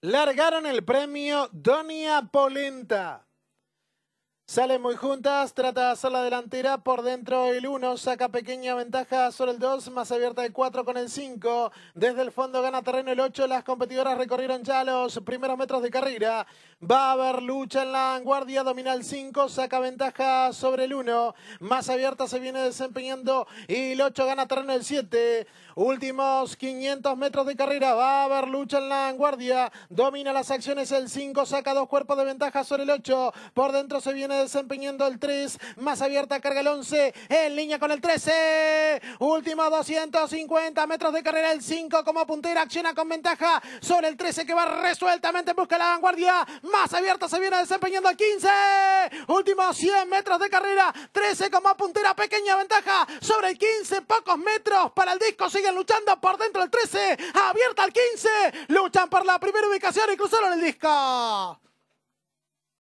largaron el premio Donia Polenta. Salen muy juntas, trata de hacer la delantera por dentro el 1, saca pequeña ventaja sobre el 2, más abierta el 4 con el 5. Desde el fondo gana terreno el 8, las competidoras recorrieron ya los primeros metros de carrera. Va a haber lucha en la vanguardia, domina el 5, saca ventaja sobre el 1, más abierta se viene desempeñando y el 8 gana terreno el 7. Últimos 500 metros de carrera, va a haber lucha en la vanguardia, domina las acciones el 5, saca dos cuerpos de ventaja sobre el 8, por dentro se viene desempeñando el 3. Más abierta carga el 11. En línea con el 13. Último 250 metros de carrera. El 5 como puntera. Acciona con ventaja sobre el 13 que va resueltamente en busca la vanguardia. Más abierta se viene desempeñando el 15. último 100 metros de carrera. 13 como puntera. Pequeña ventaja sobre el 15. Pocos metros para el disco. Siguen luchando por dentro el 13. Abierta el 15. Luchan por la primera ubicación y cruzaron el disco.